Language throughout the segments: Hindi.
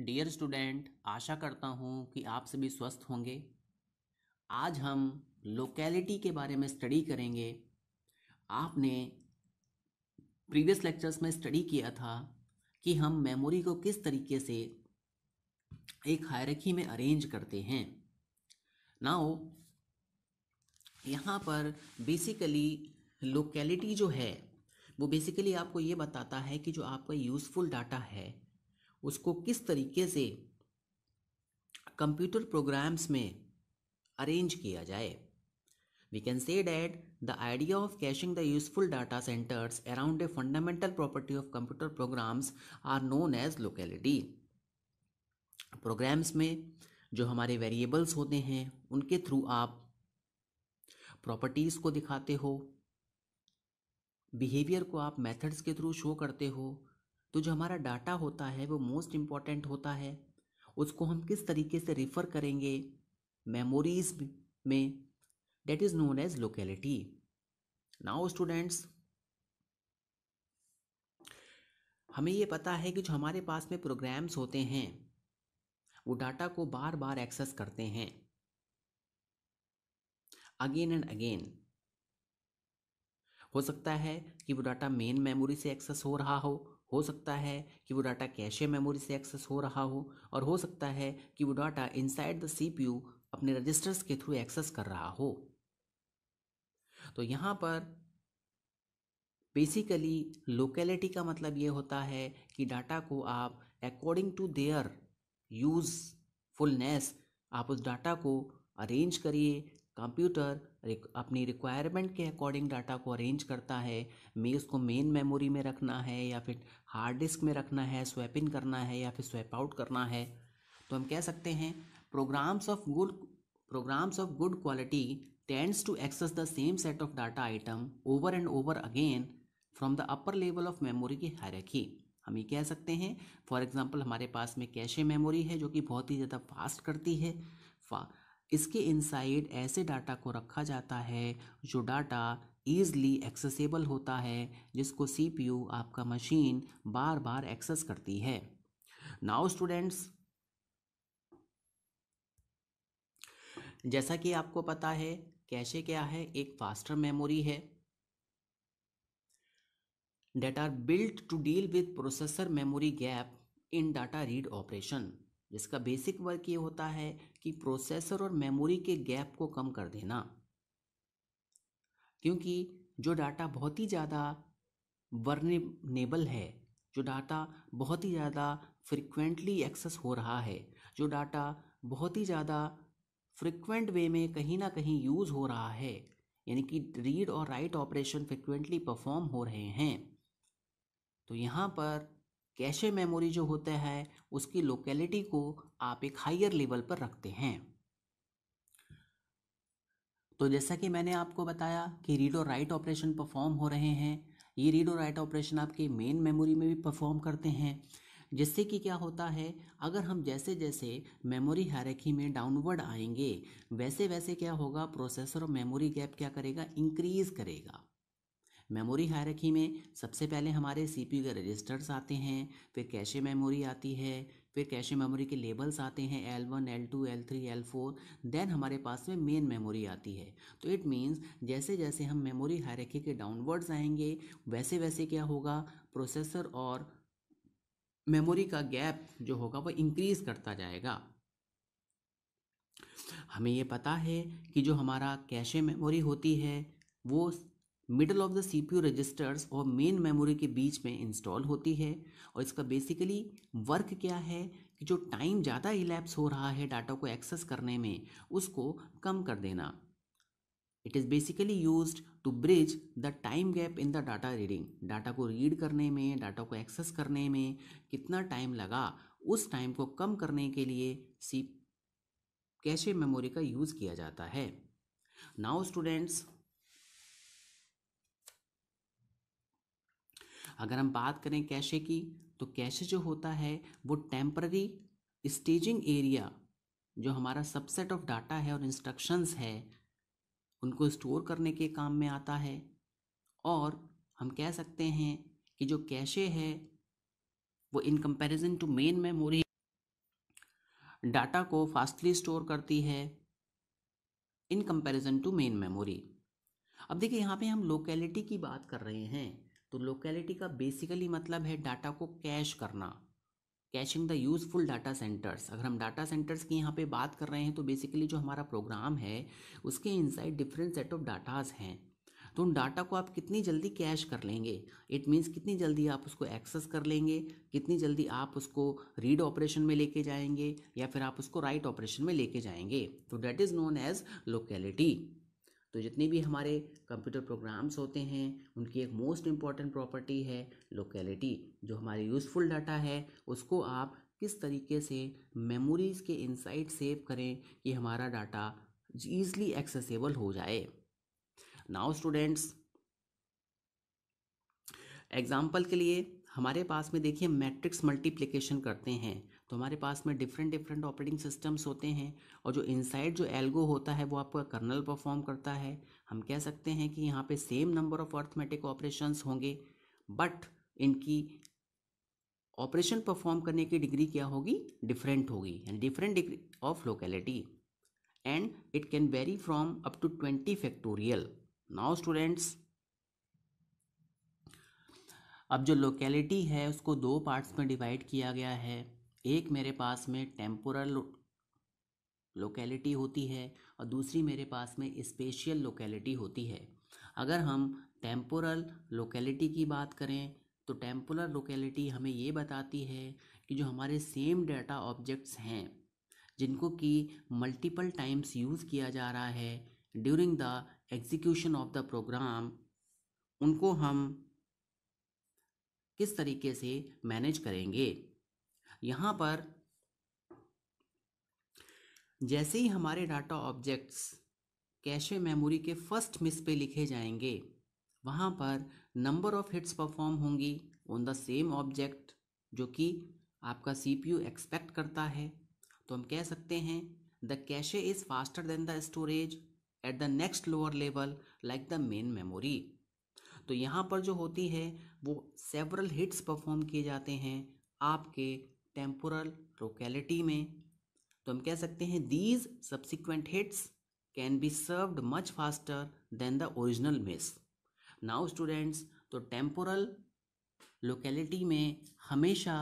डियर स्टूडेंट आशा करता हूँ कि आप सभी स्वस्थ होंगे आज हम लोकेलिटी के बारे में स्टडी करेंगे आपने प्रीवियस लेक्चर्स में स्टडी किया था कि हम मेमोरी को किस तरीके से एक हायरखी में अरेंज करते हैं नाउ यहाँ पर बेसिकली लोकेलिटी जो है वो बेसिकली आपको ये बताता है कि जो आपका यूज़फुल डाटा है उसको किस तरीके से कंप्यूटर प्रोग्राम्स में अरेंज किया जाए we can say that the idea of caching the useful data centres around a fundamental property of computer programs are known as locality programs में जो हमारे वेरिएबल्स होते हैं उनके थ्रू आप प्रॉपर्टीज को दिखाते हो बिहेवियर को आप मेथड्स के थ्रू शो करते हो तो जो हमारा डाटा होता है वो मोस्ट इम्पॉर्टेंट होता है उसको हम किस तरीके से रिफ़र करेंगे मेमोरीज में that is known as locality now students हमें ये पता है कि जो हमारे पास में प्रोग्राम्स होते हैं वो डाटा को बार बार एक्सेस करते हैं अगेन एंड अगेन हो सकता है कि वो डाटा मेन मेमोरी से एक्सेस हो रहा हो हो सकता है कि वो डाटा कैशे मेमोरी से एक्सेस हो रहा हो और हो सकता है कि वो डाटा इनसाइड द सीपीयू अपने रजिस्टर्स के थ्रू एक्सेस कर रहा हो तो यहाँ पर बेसिकली लोकेलिटी का मतलब ये होता है कि डाटा को आप अकॉर्डिंग टू देयर यूज़फुलनेस आप उस डाटा को अरेंज करिए कंप्यूटर अपनी रिक्वायरमेंट के अकॉर्डिंग डाटा को अरेंज करता है मे उसको मेन मेमोरी में रखना है या फिर हार्ड डिस्क में रखना है स्वैप इन करना है या फिर स्वैप आउट करना है तो हम कह सकते हैं programs of good programs of good quality tends to access the same set of data item over and over again from the upper level of memory की हर हम ये कह सकते हैं फॉर एग्जाम्पल हमारे पास में कैशे मेमोरी है जो कि बहुत ही ज़्यादा फास्ट करती है फा इसके इनसाइड ऐसे डाटा को रखा जाता है जो डाटा ईज़ली एक्सेसिबल होता है जिसको सीपीयू आपका मशीन बार बार एक्सेस करती है नाउ स्टूडेंट्स जैसा कि आपको पता है कैशे क्या है एक फास्टर मेमोरी है that are built to deal with processor memory gap in data read operation जिसका बेसिक वर्क ये होता है कि प्रोसेसर और मेमोरी के गैप को कम कर देना क्योंकि जो डाटा बहुत ही ज़्यादा वर्नेबल है जो डाटा बहुत ही ज़्यादा फ्रिक्वेंटली एक्सेस हो रहा है जो डाटा बहुत ही ज़्यादा फ्रिक्वेंट वे में कहीं ना कहीं यूज़ हो रहा है यानी कि रीड और राइट ऑपरेशन फ्रिक्वेंटली परफॉर्म हो रहे हैं तो यहाँ पर कैशे मेमोरी जो होता है उसकी लोकेलिटी को आप एक हाइयर लेवल पर रखते हैं तो जैसा कि मैंने आपको बताया कि रीड और राइट ऑपरेशन परफॉर्म हो रहे हैं ये रीड और राइट ऑपरेशन आपके मेन मेमोरी में भी परफॉर्म करते हैं जिससे कि क्या होता है अगर हम जैसे जैसे मेमोरी हायरकी में डाउनवर्ड आएंगे वैसे वैसे क्या होगा प्रोसेसर और मेमोरी गैप क्या करेगा इंक्रीज करेगा मेमोरी हायरकी में सबसे पहले हमारे सी पी के रजिस्टर्स आते हैं फिर कैशे मेमोरी आती है फिर कैशे मेमोरी के लेबल्स आते हैं L one L two L three L four then हमारे पास में मेन मेमोरी आती है तो इट मीन्स जैसे जैसे हम मेमोरी हायरकी के डाउनवर्ड्स आएंगे वैसे वैसे क्या होगा प्रोसेसर और मेमोरी का गैप जो होगा वह इंक्रीज करता जाएगा हमें ये पता है कि जो हमारा कैशे मेमोरी होती है वो middle of the C P U registers और मेन मेमोरी के बीच में इंस्टॉल होती है और इसका बेसिकली वर्क क्या है कि जो टाइम ज़्यादा इलेप्स हो रहा है डाटा को एक्सेस करने में उसको कम कर देना it is basically use to bridge the time gap in the data reading data को रीड करने में डाटा को एक्सेस करने में कितना टाइम लगा उस टाइम को कम करने के लिए सी कैशे मेमोरी का यूज़ किया जाता है नाउ स्टूडेंट्स अगर हम बात करें कैशे की तो कैशे जो होता है वो टेम्प्ररी स्टेजिंग एरिया जो हमारा सबसेट ऑफ डाटा है और इंस्ट्रक्शंस है उनको स्टोर करने के काम में आता है और हम कह सकते हैं कि जो कैशे है वो in comparison to main memory data को फास्टली स्टोर करती है in comparison to main memory अब देखिए यहाँ पे हम लोकेलिटी की बात कर रहे हैं तो लोकेलिटी का बेसिकली मतलब है डाटा को कैश करना caching the useful data centres अगर हम डाटा सेंटर्स की यहाँ पे बात कर रहे हैं तो बेसिकली जो हमारा प्रोग्राम है उसके inside different set of datas हैं तो उन डाटा को आप कितनी जल्दी कैश कर लेंगे इट मीन्स कितनी जल्दी आप उसको एक्सेस कर लेंगे कितनी जल्दी आप उसको रीड ऑपरेशन में लेके जाएंगे या फिर आप उसको राइट ऑपरेशन में लेके जाएंगे तो that is known as locality तो जितने भी हमारे कंप्यूटर प्रोग्राम्स होते हैं उनकी एक मोस्ट इम्पॉर्टेंट प्रॉपर्टी है लोकेलिटी जो हमारी यूज़फुल डाटा है उसको आप किस तरीके से मेमोरीज़ के इनसाइट सेव करें कि हमारा डाटा ईजली एक्सेसिबल हो जाए नाउ स्टूडेंट्स एग्ज़ाम्पल के लिए हमारे पास में देखिए मैट्रिक्स मल्टीप्लिकेशन करते हैं तो हमारे पास में डिफरेंट डिफरेंट ऑपरेटिंग सिस्टम्स होते हैं और जो इनसाइड जो एल्गो होता है वो आपका कर्नल परफॉर्म करता है हम कह सकते हैं कि यहाँ पे same number of arithmetic operations होंगे बट इनकी ऑपरेशन परफॉर्म करने की डिग्री क्या होगी डिफरेंट होगी and different degree of locality and it can vary from up to twenty factorial now students अब जो लोकेलिटी है उसको दो पार्ट्स में डिवाइड किया गया है एक मेरे पास में टेम्पोरल लोकेलिटी होती है और दूसरी मेरे पास में स्पेशियल लोकेलिटी होती है अगर हम टेम्पोरल लोकेलिटी की बात करें तो टेम्पोरल लोकेलिटी हमें ये बताती है कि जो हमारे सेम डाटा ऑब्जेक्ट्स हैं जिनको कि मल्टीपल टाइम्स यूज़ किया जा रहा है during the execution of the program उनको हम किस तरीके से मैनेज करेंगे यहाँ पर जैसे ही हमारे डाटा ऑब्जेक्ट्स कैशे मेमोरी के फर्स्ट मिस पे लिखे जाएंगे वहाँ पर नंबर ऑफ हिट्स परफॉर्म होंगी ऑन द सेम ऑब्जेक्ट जो कि आपका सीपीयू एक्सपेक्ट करता है तो हम कह सकते हैं the cache is faster than the storage at the next lower level like the main memory तो यहाँ पर जो होती है वो सेवरल हिट्स परफॉर्म किए जाते हैं आपके टेम्पोरल लोकेलिटी में तो हम कह सकते हैं these subsequent hits can be served much faster than the original miss now students तो टेम्पोरल लोकेलिटी में हमेशा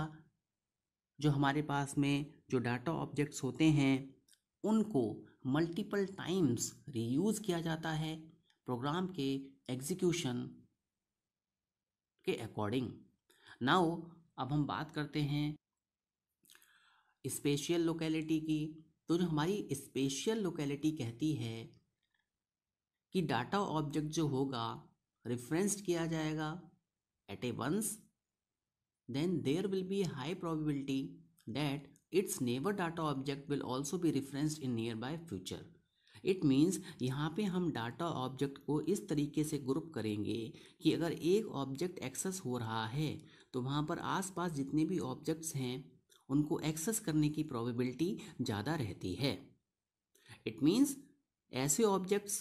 जो हमारे पास में जो डाटा ऑब्जेक्ट्स होते हैं उनको मल्टीपल टाइम्स रीयूज़ किया जाता है प्रोग्राम के एग्जीक्यूशन के अकॉर्डिंग नाउ अब हम बात करते हैं स्पेशियल लोकेलिटी की तो जो हमारी स्पेशियल लोकेलिटी कहती है कि डाटा ऑब्जेक्ट जो होगा रेफरेंस्ड किया जाएगा at a once then there will be high probability that its neighbour data object will also be be in nearby future it means यहाँ पे हम डाटा ऑब्जेक्ट को इस तरीके से ग्रुप करेंगे कि अगर एक ऑब्जेक्ट एक्सेस हो रहा है तो वहाँ पर आसपास जितने भी ऑब्जेक्ट्स हैं उनको एक्सेस करने की प्रोबेबिलिटी ज़्यादा रहती है इट मीन्स ऐसे ऑब्जेक्ट्स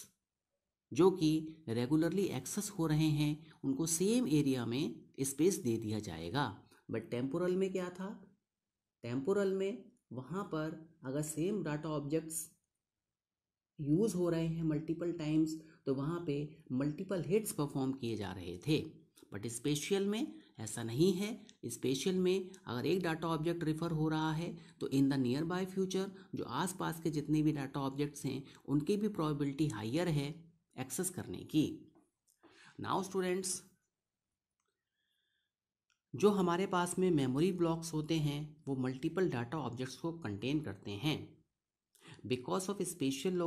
जो कि रेगुलरली एक्सेस हो रहे हैं उनको सेम एरिया में स्पेस दे दिया जाएगा बट टेम्पोरल में क्या था टेम्पोरल में वहाँ पर अगर सेम डाटा ऑब्जेक्ट्स यूज़ हो रहे हैं मल्टीपल टाइम्स तो वहाँ पे मल्टीपल हिट्स परफॉर्म किए जा रहे थे बट स्पेशियल में ऐसा नहीं है स्पेशल में अगर एक डाटा ऑब्जेक्ट रिफर हो रहा है तो in the nearby future जो आसपास के जितने भी डाटा ऑब्जेक्ट्स हैं उनकी भी प्रोबेबिलिटी हाइयर है एक्सेस करने की नाउ स्टूडेंट्स जो हमारे पास में मेमोरी ब्लॉक्स होते हैं वो मल्टीपल डाटा ऑब्जेक्ट्स को कंटेन करते हैं बिकॉज ऑफ स्पेशल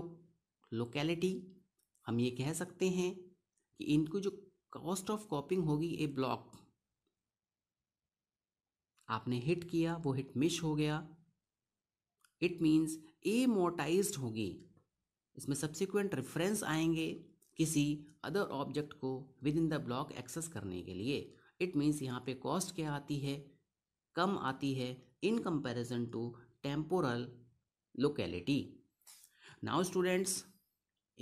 लोकेलिटी हम ये कह सकते हैं कि इनकी जो कॉस्ट ऑफ कॉपिंग होगी ए ब्लॉक आपने हिट किया वो हिट मिस हो गया इट मीन्स एमोटाइज होगी इसमें सब्सिक्वेंट रेफरेंस आएंगे किसी अदर ऑब्जेक्ट को within the block access करने के लिए इट मीन्स यहाँ पे कॉस्ट क्या आती है कम आती है in comparison to temporal locality now students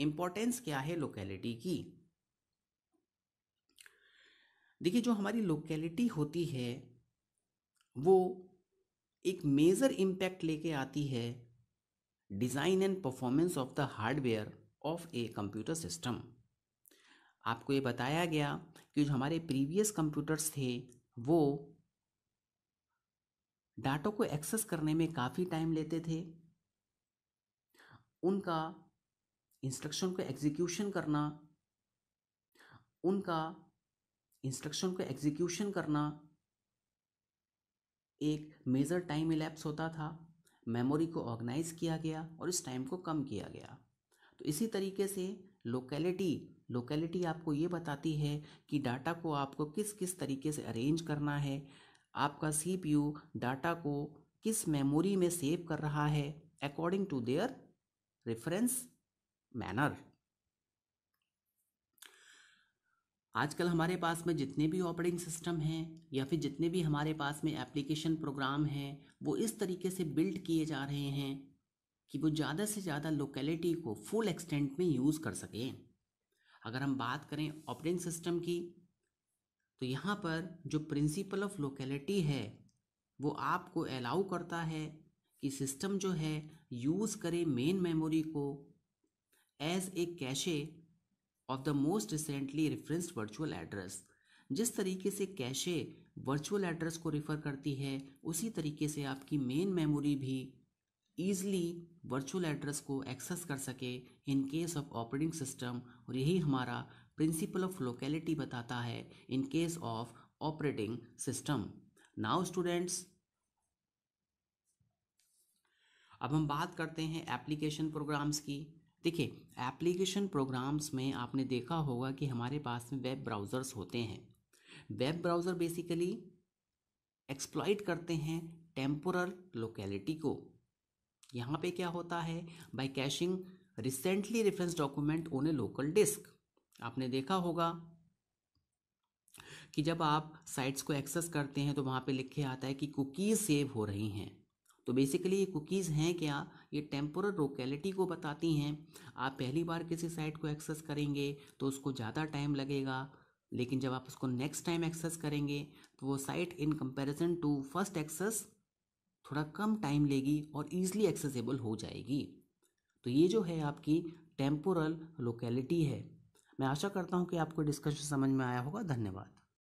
importance क्या है लोकेलिटी की देखिए जो हमारी लोकेलिटी होती है वो एक मेज़र इम्पैक्ट लेके आती है design and performance of the hardware of a computer system आपको ये बताया गया कि जो हमारे प्रीवियस कंप्यूटर्स थे वो डाटा को एक्सेस करने में काफ़ी टाइम लेते थे उनका इंस्ट्रक्शन को एग्जीक्यूशन करना उनका इंस्ट्रक्शन को एग्जीक्यूशन करना एक मेज़र टाइम इलेप्स होता था मेमोरी को ऑर्गेनाइज किया गया और इस टाइम को कम किया गया तो इसी तरीके से लोकेलिटी लोकेलिटी आपको ये बताती है कि डाटा को आपको किस किस तरीके से अरेंज करना है आपका यू डाटा को किस मेमोरी में सेव कर रहा है according to their reference manner आजकल हमारे पास में जितने भी ऑपरेटिंग सिस्टम हैं या फिर जितने भी हमारे पास में एप्लीकेशन प्रोग्राम हैं वो इस तरीके से बिल्ड किए जा रहे हैं कि वो ज़्यादा से ज़्यादा लोकेलिटी को फुल एक्सटेंट में यूज़ कर सकें अगर हम बात करें ऑपरेटिंग सिस्टम की तो यहाँ पर जो प्रिंसिपल ऑफ लोकेलिटी है वो आपको अलाउ करता है कि सिस्टम जो है यूज़ करे मेन मेमोरी को as a cache of the most recently referenced virtual address जिस तरीके से कैशे वर्चुअल एड्रेस को रेफ़र करती है उसी तरीके से आपकी मेन मेमोरी भी ईज़िली वर्चुअल एड्रेस को एक्सेस कर सके in case of operating system और यही हमारा प्रिंसिपल ऑफ लोकेलिटी बताता है in case of operating system now students अब हम बात करते हैं एप्लीकेशन प्रोग्राम्स की देखिए एप्लीकेशन प्रोग्राम्स में आपने देखा होगा कि हमारे पास में वेब ब्राउज़र्स होते हैं वेब ब्राउज़र बेसिकली एक्सप्लॉइट करते हैं टेम्पोरल लोकेलिटी को यहाँ पे क्या होता है by caching recently reference document on a local disk आपने देखा होगा कि जब आप साइट्स को एक्सेस करते हैं तो वहाँ पे लिखे आता है कि कुकीज़ सेव हो रही हैं तो बेसिकली ये कुकीज़ हैं क्या ये टेम्पोरल लोकेलिटी को बताती हैं आप पहली बार किसी साइट को एक्सेस करेंगे तो उसको ज़्यादा टाइम लगेगा लेकिन जब आप उसको नेक्स्ट टाइम एक्सेस करेंगे तो वो site in comparison to first access थोड़ा कम टाइम लेगी और ईजिली एक्सेसिबल हो जाएगी तो ये जो है आपकी टेम्पोरल लोकेलिटी है मैं आशा करता हूँ कि आपको डिस्कशन समझ में आया होगा धन्यवाद